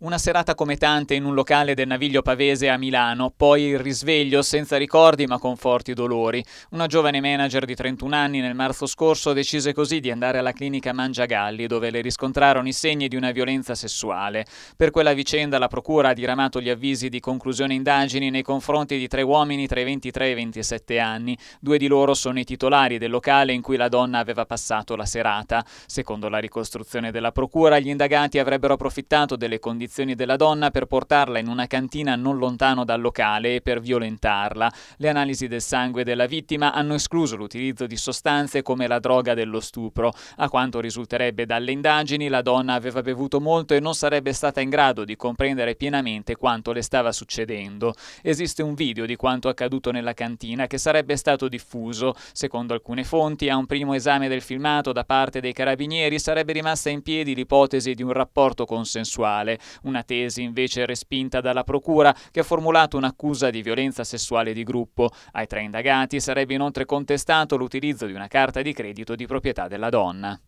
Una serata come tante in un locale del Naviglio Pavese a Milano, poi il risveglio senza ricordi ma con forti dolori. Una giovane manager di 31 anni nel marzo scorso decise così di andare alla clinica Mangiagalli dove le riscontrarono i segni di una violenza sessuale. Per quella vicenda la procura ha diramato gli avvisi di conclusione indagini nei confronti di tre uomini tra i 23 e i 27 anni. Due di loro sono i titolari del locale in cui la donna aveva passato la serata. Secondo la ricostruzione della procura gli indagati avrebbero approfittato delle condizioni condizioni della donna per portarla in una cantina non lontano dal locale e per violentarla. Le analisi del sangue della vittima hanno escluso l'utilizzo di sostanze come la droga dello stupro. A quanto risulterebbe dalle indagini, la donna aveva bevuto molto e non sarebbe stata in grado di comprendere pienamente quanto le stava succedendo. Esiste un video di quanto accaduto nella cantina che sarebbe stato diffuso. Secondo alcune fonti, a un primo esame del filmato da parte dei carabinieri sarebbe rimasta in piedi l'ipotesi di un rapporto consensuale. Una tesi invece respinta dalla Procura che ha formulato un'accusa di violenza sessuale di gruppo. Ai tre indagati sarebbe inoltre contestato l'utilizzo di una carta di credito di proprietà della donna.